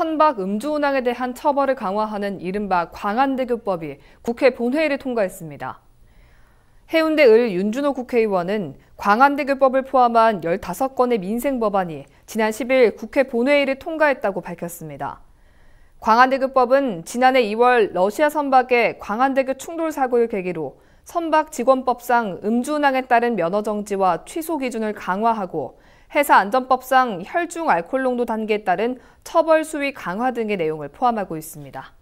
선박 음주운항에 대한 처벌을 강화하는 이른바 광안대교법이 국회 본회의를 통과했습니다. 해운대 을 윤준호 국회의원은 광안대교법을 포함한 15건의 민생법안이 지난 10일 국회 본회의를 통과했다고 밝혔습니다. 광안대교법은 지난해 2월 러시아 선박의 광안대교 충돌 사고를 계기로 선박 직원법상 음주운항에 따른 면허 정지와 취소 기준을 강화하고 회사 안전법상 혈중 알코올 농도 단계에 따른 처벌 수위 강화 등의 내용을 포함하고 있습니다.